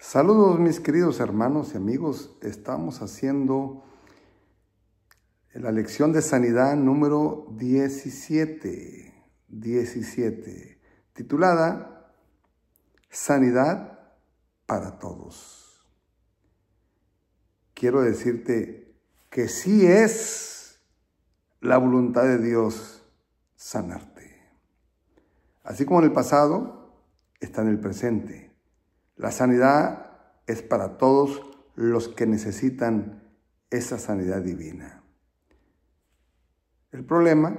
Saludos mis queridos hermanos y amigos. Estamos haciendo la lección de sanidad número 17, 17, titulada Sanidad para Todos. Quiero decirte que sí es la voluntad de Dios sanarte. Así como en el pasado, está en el presente la sanidad es para todos los que necesitan esa sanidad divina. El problema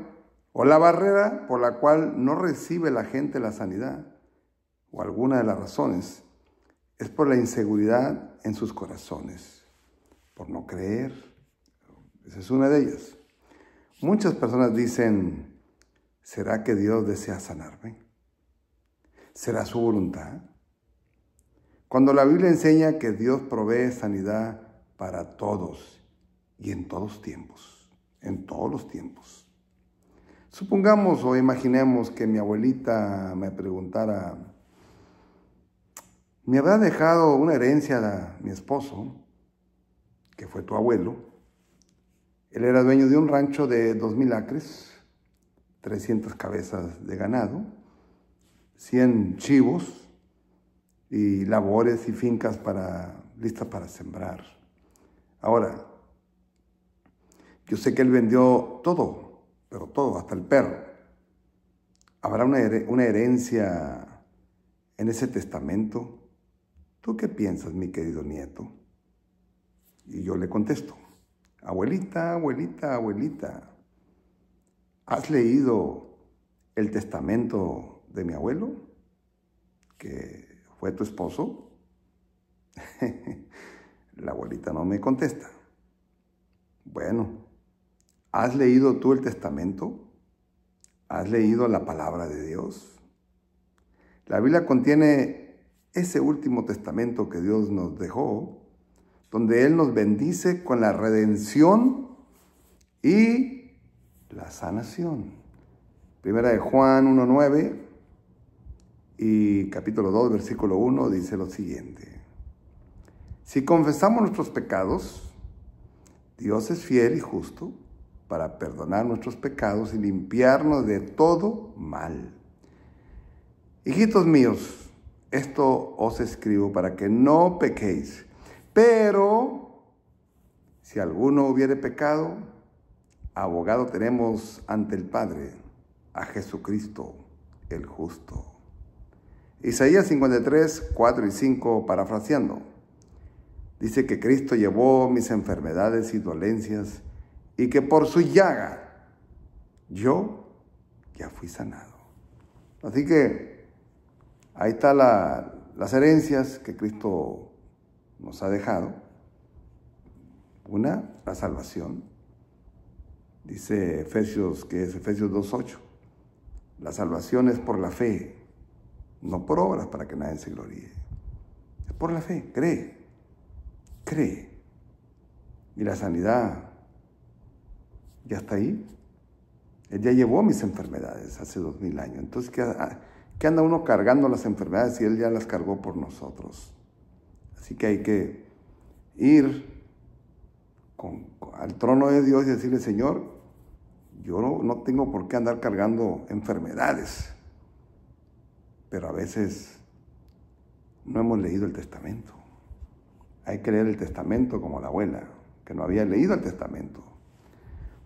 o la barrera por la cual no recibe la gente la sanidad, o alguna de las razones, es por la inseguridad en sus corazones, por no creer. Esa es una de ellas. Muchas personas dicen, ¿será que Dios desea sanarme? ¿Será su voluntad? Cuando la Biblia enseña que Dios provee sanidad para todos y en todos tiempos, en todos los tiempos. Supongamos o imaginemos que mi abuelita me preguntara, me habrá dejado una herencia a mi esposo, que fue tu abuelo. Él era dueño de un rancho de 2.000 acres, 300 cabezas de ganado, 100 chivos, y labores y fincas para, listas para sembrar. Ahora, yo sé que él vendió todo, pero todo, hasta el perro. ¿Habrá una, una herencia en ese testamento? ¿Tú qué piensas, mi querido nieto? Y yo le contesto, abuelita, abuelita, abuelita, ¿has leído el testamento de mi abuelo? Que ¿Fue tu esposo? La abuelita no me contesta. Bueno, ¿has leído tú el testamento? ¿Has leído la palabra de Dios? La Biblia contiene ese último testamento que Dios nos dejó, donde Él nos bendice con la redención y la sanación. Primera de Juan 1.9 y capítulo 2, versículo 1 dice lo siguiente. Si confesamos nuestros pecados, Dios es fiel y justo para perdonar nuestros pecados y limpiarnos de todo mal. Hijitos míos, esto os escribo para que no pequéis. Pero si alguno hubiere pecado, abogado tenemos ante el Padre, a Jesucristo el justo. Isaías 53, 4 y 5, parafraseando, dice que Cristo llevó mis enfermedades y dolencias y que por su llaga yo ya fui sanado. Así que ahí están las herencias que Cristo nos ha dejado. Una, la salvación. Dice Efesios, que es Efesios 2.8. La salvación es por la fe no por obras para que nadie se gloríe. Es por la fe, cree, cree. Y la sanidad ya está ahí. Él ya llevó mis enfermedades hace dos mil años. Entonces, ¿qué, ah, anda uno cargando las enfermedades si Él ya las cargó por nosotros? Así que hay que ir al trono de Dios y decirle, Señor, yo no tengo por qué andar cargando enfermedades pero a veces no hemos leído el testamento. Hay que leer el testamento como la abuela, que no había leído el testamento.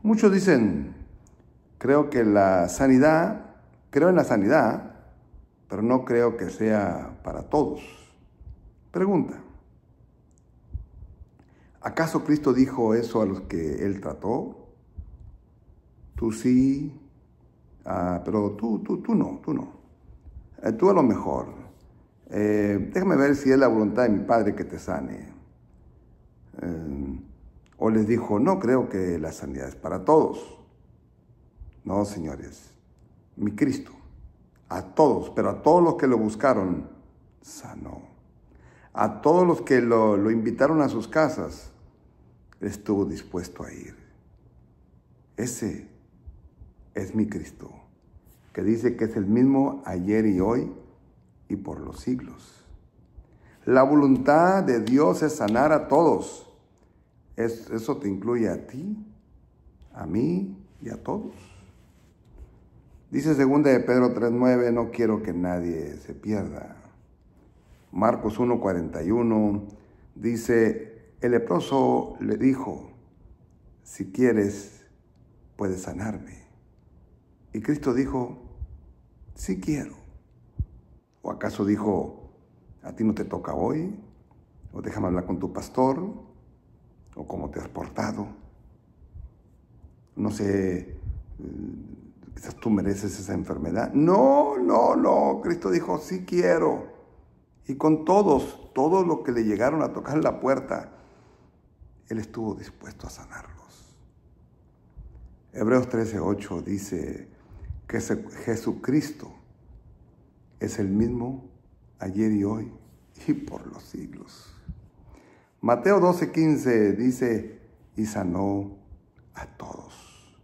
Muchos dicen, creo que la sanidad, creo en la sanidad, pero no creo que sea para todos. Pregunta, ¿acaso Cristo dijo eso a los que él trató? Tú sí, ah, pero tú, tú, tú no, tú no. Eh, tú a lo mejor, eh, déjame ver si es la voluntad de mi padre que te sane. Eh, o les dijo, no creo que la sanidad es para todos. No, señores, mi Cristo, a todos, pero a todos los que lo buscaron, sanó. A todos los que lo invitaron a sus casas, estuvo dispuesto a ir. Ese es mi Cristo que dice que es el mismo ayer y hoy y por los siglos. La voluntad de Dios es sanar a todos. eso te incluye a ti, a mí y a todos. Dice segunda de Pedro 3:9, no quiero que nadie se pierda. Marcos 1:41 dice, el leproso le dijo, si quieres, puedes sanarme. Y Cristo dijo, sí quiero. ¿O acaso dijo, a ti no te toca hoy? ¿O déjame hablar con tu pastor? ¿O cómo te has portado? No sé, eh, quizás tú mereces esa enfermedad. No, no, no. Cristo dijo, sí quiero. Y con todos, todos los que le llegaron a tocar la puerta, Él estuvo dispuesto a sanarlos. Hebreos 8 dice, que Jesucristo es el mismo ayer y hoy y por los siglos. Mateo 12:15 dice, y sanó a todos,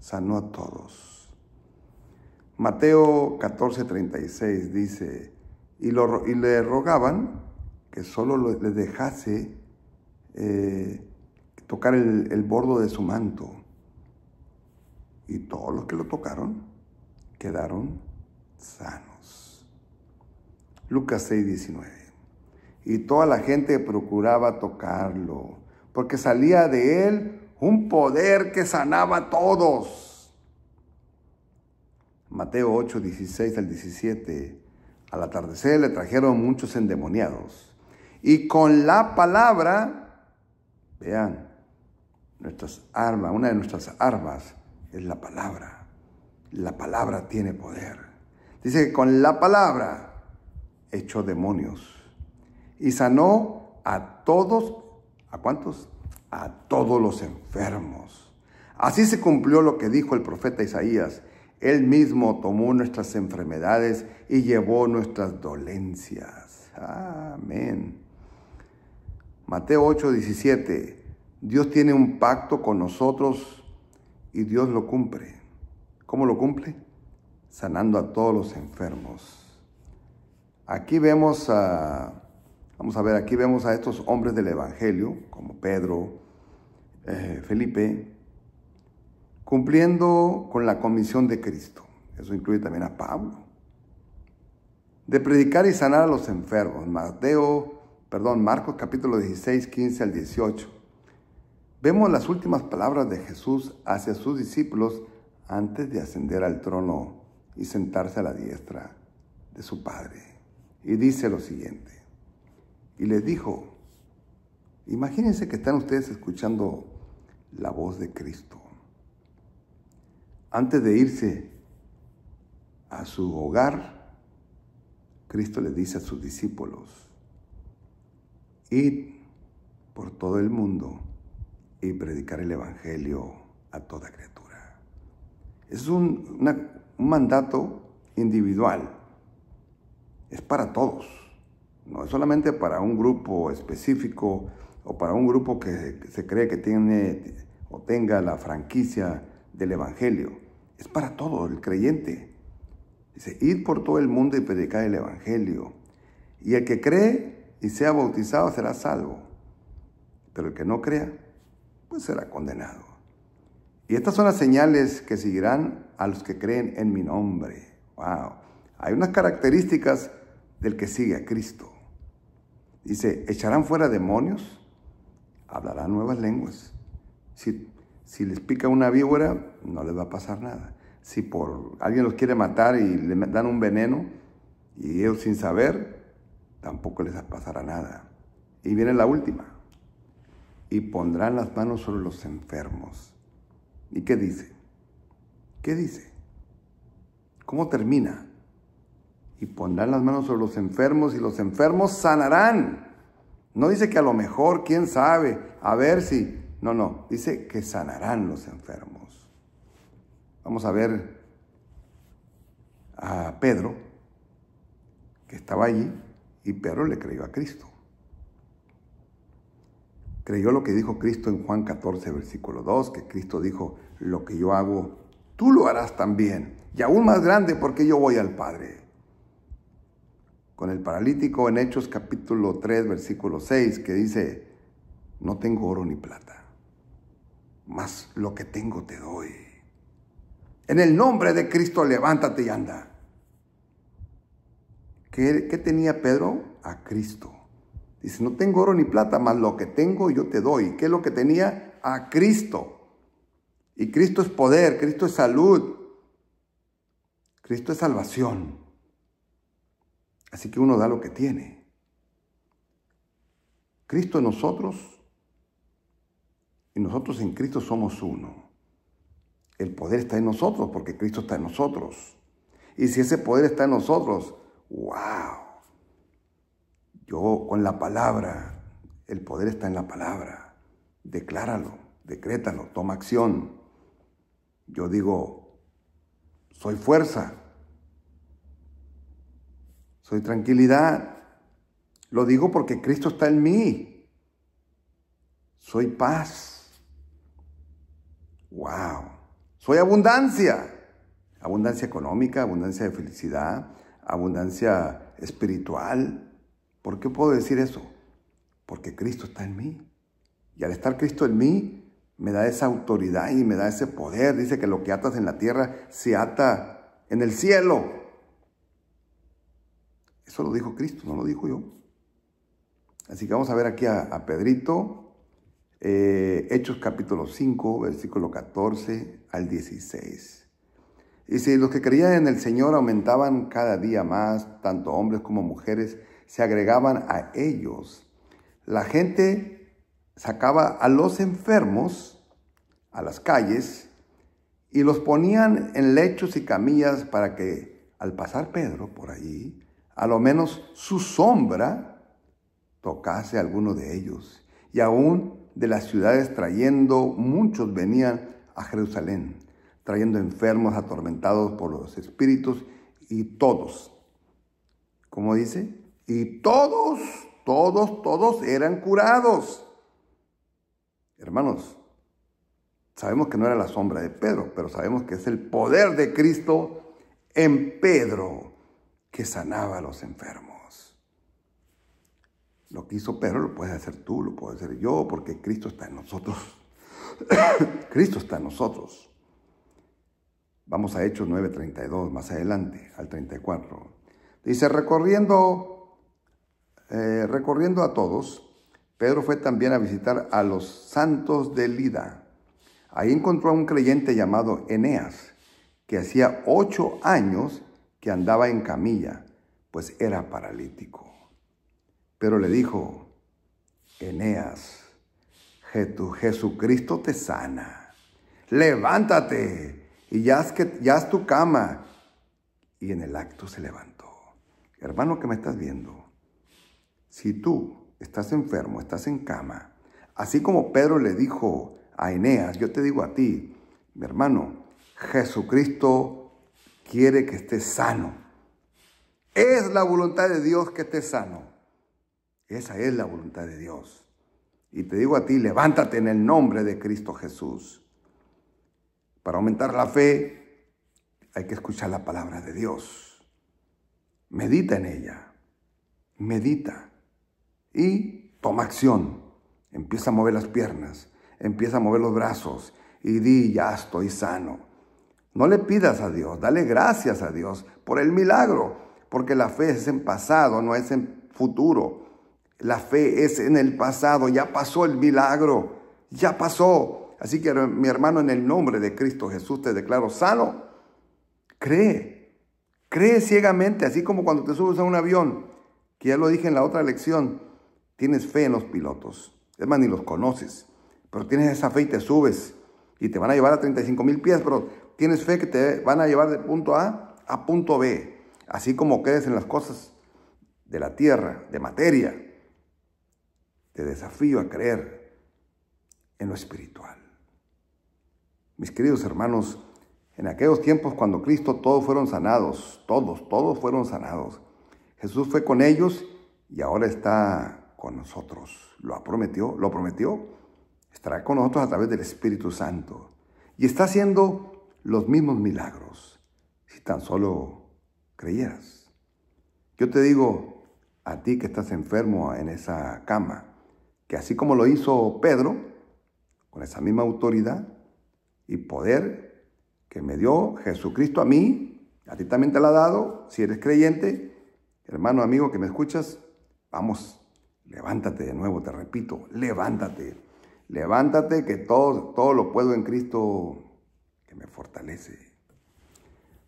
sanó a todos. Mateo 14:36 dice, y, y, le rogaban que solo le dejase eh, tocar el, el bordo de su manto. Y todos los que lo tocaron quedaron sanos. Lucas 6, 19. Y toda la gente procuraba tocarlo, porque salía de él un poder que sanaba a todos. Mateo 8, 16 al 17. Al atardecer le trajeron muchos endemoniados. Y con la palabra, vean, nuestras armas, una de nuestras armas es la palabra la palabra tiene poder. Dice que con la palabra echó demonios y sanó a todos, ¿a cuántos? A todos los enfermos. Así se cumplió lo que dijo el profeta Isaías. Él mismo tomó nuestras enfermedades y llevó nuestras dolencias. Amén. Mateo 8, 17. Dios tiene un pacto con nosotros y Dios lo cumple. ¿Cómo lo cumple? Sanando a todos los enfermos. Aquí vemos a, vamos a ver, aquí vemos a estos hombres del Evangelio, como Pedro, eh, Felipe, cumpliendo con la comisión de Cristo. Eso incluye también a Pablo. De predicar y sanar a los enfermos. Mateo, perdón, Marcos capítulo 16, 15 al 18. Vemos las últimas palabras de Jesús hacia sus discípulos antes de ascender al trono y sentarse a la diestra de su Padre. Y dice lo siguiente, y les dijo, imagínense que están ustedes escuchando la voz de Cristo. Antes de irse a su hogar, Cristo le dice a sus discípulos, id por todo el mundo y predicar el Evangelio a toda criatura. Es un, mandato individual. Es para todos. No es solamente para un grupo específico o para un grupo que se cree que tiene o tenga la franquicia del Evangelio. Es para todo el creyente. Dice, ir por todo el mundo y predicar el Evangelio. Y el que cree y sea bautizado será salvo. Pero el que no crea, pues será condenado. Y estas son las señales que seguirán a los que creen en mi nombre. Wow. Hay unas características del que sigue a Cristo. Dice, echarán fuera demonios, hablarán nuevas lenguas. Si, les pica una víbora, no les va a pasar nada. Si por alguien los quiere matar y le dan un veneno y ellos sin saber, tampoco les pasará nada. Y viene la última. Y pondrán las manos sobre los enfermos ¿Y qué dice? ¿Qué dice? ¿Cómo termina? Y pondrán las manos sobre los enfermos y los enfermos sanarán. No dice que a lo mejor, quién sabe, a ver si. No, no, dice que sanarán los enfermos. Vamos a ver a Pedro, que estaba allí, y Pedro le creyó a Cristo creyó lo que dijo Cristo en Juan 14, versículo 2, que Cristo dijo, lo que yo hago, tú lo harás también, y aún más grande porque yo voy al Padre. Con el paralítico en Hechos capítulo 3, versículo 6, que dice, no tengo oro ni plata, mas lo que tengo te doy. En el nombre de Cristo, levántate y anda. ¿Qué, tenía Pedro? A Cristo. Dice, no tengo oro ni plata, más lo que tengo yo te doy. ¿Qué es lo que tenía? A Cristo. Y Cristo es poder, Cristo es salud, Cristo es salvación. Así que uno da lo que tiene. Cristo en nosotros y nosotros en Cristo somos uno. El poder está en nosotros porque Cristo está en nosotros. Y si ese poder está en nosotros, wow, yo con la palabra, el poder está en la palabra. Decláralo, decrétalo, toma acción. Yo digo, soy fuerza, soy tranquilidad. Lo digo porque Cristo está en mí. Soy paz. Wow. Soy abundancia. Abundancia económica, abundancia de felicidad, abundancia espiritual, ¿Por qué puedo decir eso? Porque Cristo está en mí. Y al estar Cristo en mí, me da esa autoridad y me da ese poder. Dice que lo que atas en la tierra se ata en el cielo. Eso lo dijo Cristo, no lo dijo yo. Así que vamos a ver aquí a, Pedrito, eh, Hechos capítulo 5, versículo 14 al 16. Dice, los que creían en el Señor aumentaban cada día más, tanto hombres como mujeres, se agregaban a ellos. La gente sacaba a los enfermos a las calles y los ponían en lechos y camillas para que al pasar Pedro por allí, a lo menos su sombra tocase a alguno de ellos. Y aún de las ciudades trayendo, muchos venían a Jerusalén, trayendo enfermos atormentados por los espíritus y todos, como dice, y todos, todos, todos eran curados. Hermanos, sabemos que no era la sombra de Pedro, pero sabemos que es el poder de Cristo en Pedro que sanaba a los enfermos. Lo que hizo Pedro lo puedes hacer tú, lo puedo hacer yo, porque Cristo está en nosotros. Cristo está en nosotros. Vamos a Hechos 9:32, más adelante, al 34. Dice, recorriendo eh, recorriendo a todos, Pedro fue también a visitar a los santos de Lida. Ahí encontró a un creyente llamado Eneas, que hacía ocho años que andaba en camilla, pues era paralítico. Pero le dijo, Eneas, Jesucristo te sana. Levántate y ya haz, que, tu cama. Y en el acto se levantó. Hermano que me estás viendo, si tú estás enfermo, estás en cama, así como Pedro le dijo a Eneas, yo te digo a ti, mi hermano, Jesucristo quiere que estés sano. Es la voluntad de Dios que estés sano. Esa es la voluntad de Dios. Y te digo a ti, levántate en el nombre de Cristo Jesús. Para aumentar la fe hay que escuchar la palabra de Dios. Medita en ella. Medita y toma acción. Empieza a mover las piernas, empieza a mover los brazos y di, ya estoy sano. No le pidas a Dios, dale gracias a Dios por el milagro, porque la fe es en pasado, no es en futuro. La fe es en el pasado, ya pasó el milagro, ya pasó. Así que mi hermano, en el nombre de Cristo Jesús te declaro sano. Cree, cree ciegamente, así como cuando te subes a un avión, que ya lo dije en la otra lección, tienes fe en los pilotos. Es más, ni los conoces. Pero tienes esa fe y te subes. Y te van a llevar a 35 mil pies, pero tienes fe que te van a llevar de punto A a punto B. Así como quedes en las cosas de la tierra, de materia. Te desafío a creer en lo espiritual. Mis queridos hermanos, en aquellos tiempos cuando Cristo todos fueron sanados, todos, todos fueron sanados. Jesús fue con ellos y ahora está con nosotros. Lo prometió, lo prometió. Estará con nosotros a través del Espíritu Santo. Y está haciendo los mismos milagros, si tan solo creyeras. Yo te digo a ti que estás enfermo en esa cama, que así como lo hizo Pedro, con esa misma autoridad y poder que me dio Jesucristo a mí, a ti también te la ha dado, si eres creyente, hermano, amigo que me escuchas, vamos Levántate de nuevo, te repito, levántate. Levántate que todo, todo lo puedo en Cristo que me fortalece.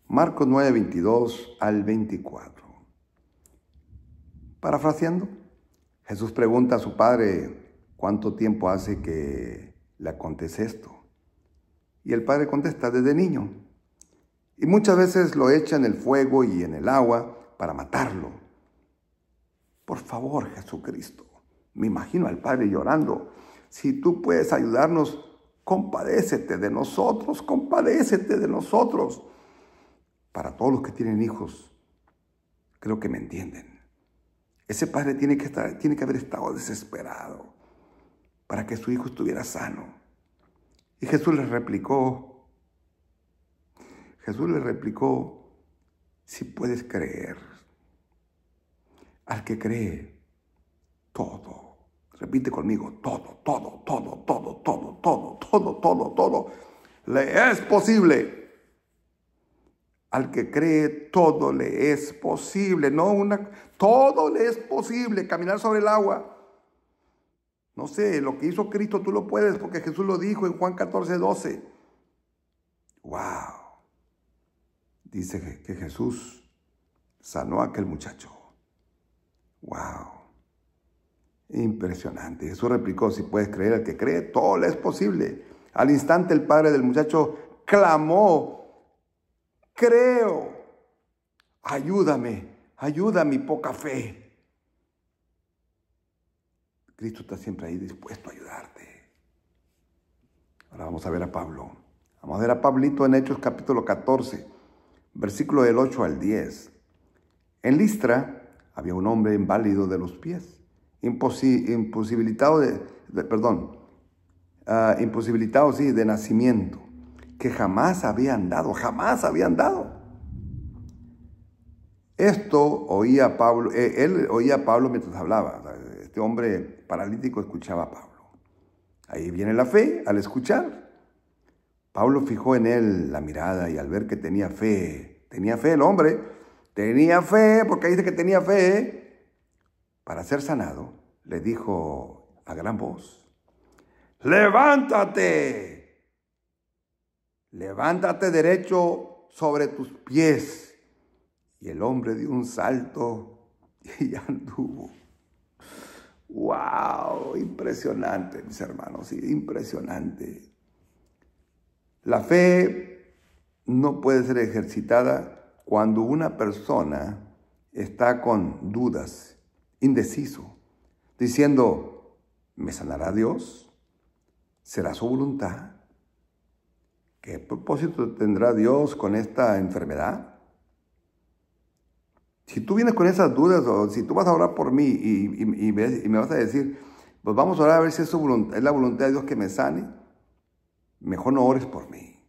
Marcos 9, 22 al 24. Parafraseando, Jesús pregunta a su padre, ¿cuánto tiempo hace que le acontece esto? Y el padre contesta, desde niño. Y muchas veces lo echa en el fuego y en el agua para matarlo. Por favor, Jesucristo. Me imagino al Padre llorando. Si tú puedes ayudarnos, compadécete de nosotros, compadécete de nosotros. Para todos los que tienen hijos, creo que me entienden. Ese padre tiene que, estar, tiene que haber estado desesperado para que su hijo estuviera sano. Y Jesús le replicó, Jesús le replicó, si puedes creer, al que cree. Todo. Repite conmigo, todo, todo, todo, todo, todo, todo, todo, todo, todo. Le es posible. Al que cree, todo le es posible. No una, todo le es posible. Caminar sobre el agua. No sé, lo que hizo Cristo tú lo puedes porque Jesús lo dijo en Juan 14, 12. ¡Wow! Dice que Jesús sanó a aquel muchacho. Wow. Impresionante. Jesús replicó, si puedes creer al que cree, todo es posible. Al instante el padre del muchacho clamó, creo, ayúdame, ayuda mi poca fe. Cristo está siempre ahí dispuesto a ayudarte. Ahora vamos a ver a Pablo. Vamos a ver a Pablito en Hechos capítulo 14, versículo del 8 al 10. En Listra había un hombre inválido de los pies, imposibilitado, de, perdón, ah, imposibilitado, sí, de nacimiento, que jamás había andado, jamás había andado. Esto oía Pablo, eh, él oía a Pablo mientras hablaba. Este hombre paralítico escuchaba a Pablo. Ahí viene la fe al escuchar. Pablo fijó en él la mirada y al ver que tenía fe, tenía fe el hombre, Tenía fe, porque dice que tenía fe, para ser sanado, le dijo a gran voz, levántate, levántate derecho sobre tus pies. Y el hombre dio un salto y anduvo. ¡Wow! Impresionante, mis hermanos, impresionante. La fe no puede ser ejercitada cuando una persona está con dudas, indeciso, diciendo, ¿me sanará Dios? ¿Será su voluntad? ¿Qué propósito tendrá Dios con esta enfermedad? Si tú vienes con esas dudas o si tú vas a orar por mí y, me, vas a decir, pues vamos a orar a ver si voluntad, es la voluntad de Dios que me sane, mejor no ores por mí,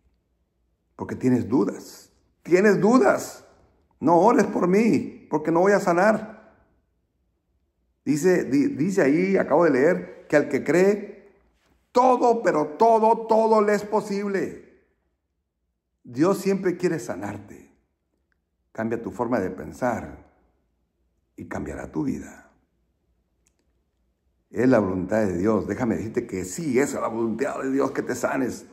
porque tienes dudas tienes dudas, no ores por mí, porque no voy a sanar. Dice, dice ahí, acabo de leer, que al que cree, todo, pero todo, todo le es posible. Dios siempre quiere sanarte. Cambia tu forma de pensar y cambiará tu vida. Es la voluntad de Dios. Déjame decirte que sí, esa es la voluntad de Dios que te sanes.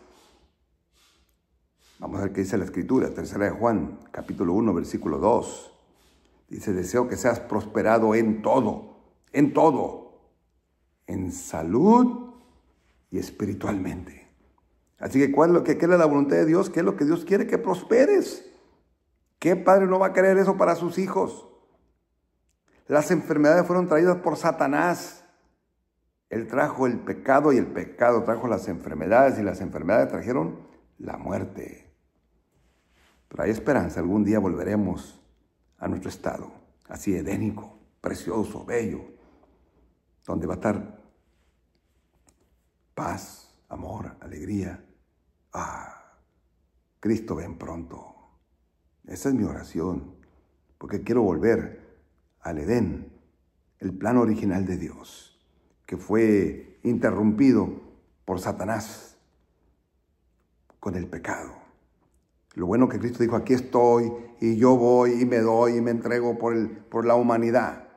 Vamos a ver qué dice la escritura, tercera de Juan, capítulo 1, versículo 2. Dice, deseo que seas prosperado en todo, en todo, en salud y espiritualmente. Así que, ¿cuál es la voluntad de Dios? ¿Qué es lo que Dios quiere? Que prosperes. ¿Qué padre no va a querer eso para sus hijos? Las enfermedades fueron traídas por Satanás. Él trajo el pecado y el pecado trajo las enfermedades y las enfermedades trajeron la muerte. Pero hay esperanza, algún día volveremos a nuestro estado, así edénico, precioso, bello, donde va a estar paz, amor, alegría. Ah, Cristo ven pronto. Esa es mi oración, porque quiero volver al Edén, el plan original de Dios, que fue interrumpido por Satanás con el pecado. Lo bueno que Cristo dijo, aquí estoy y yo voy y me doy y me entrego por, el, por la humanidad.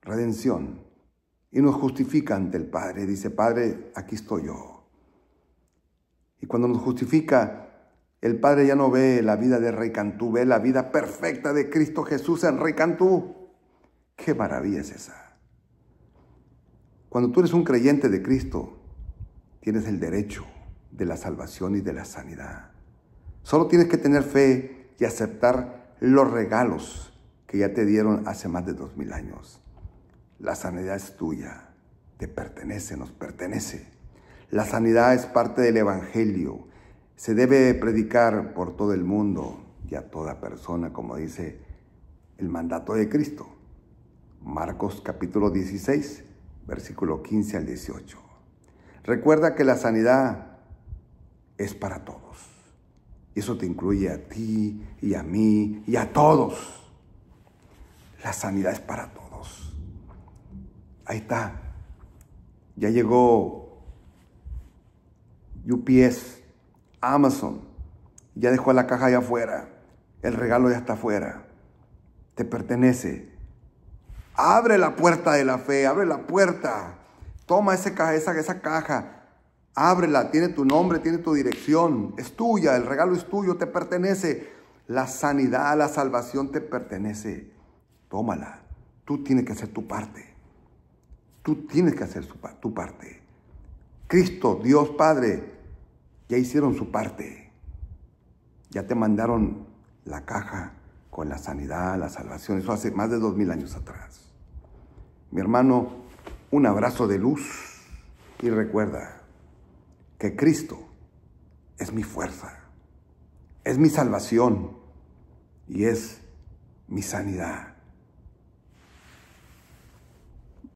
Redención. Y nos justifica ante el Padre. Dice, Padre, aquí estoy yo. Y cuando nos justifica, el Padre ya no ve la vida de Rey Cantú, ve la vida perfecta de Cristo Jesús en Rey Cantú. ¡Qué maravilla es esa! Cuando tú eres un creyente de Cristo, tienes el derecho de la salvación y de la sanidad. Solo tienes que tener fe y aceptar los regalos que ya te dieron hace más de dos mil años. La sanidad es tuya, te pertenece, nos pertenece. La sanidad es parte del Evangelio. Se debe predicar por todo el mundo y a toda persona, como dice el mandato de Cristo. Marcos capítulo 16, versículo 15 al 18. Recuerda que la sanidad es para todos eso te incluye a ti y a mí y a todos. La sanidad es para todos. Ahí está. Ya llegó UPS, Amazon. Ya dejó la caja allá afuera. El regalo ya está afuera. Te pertenece. Abre la puerta de la fe, abre la puerta. Toma esa caja, esa caja Ábrela, tiene tu nombre, tiene tu dirección, es tuya, el regalo es tuyo, te pertenece. La sanidad, la salvación te pertenece. Tómala. Tú tienes que hacer tu parte. Tú tienes que hacer tu parte. Cristo, Dios Padre, ya hicieron su parte. Ya te mandaron la caja con la sanidad, la salvación. Eso hace más de dos mil años atrás. Mi hermano, un abrazo de luz y recuerda que Cristo es mi fuerza, es mi salvación y es mi sanidad.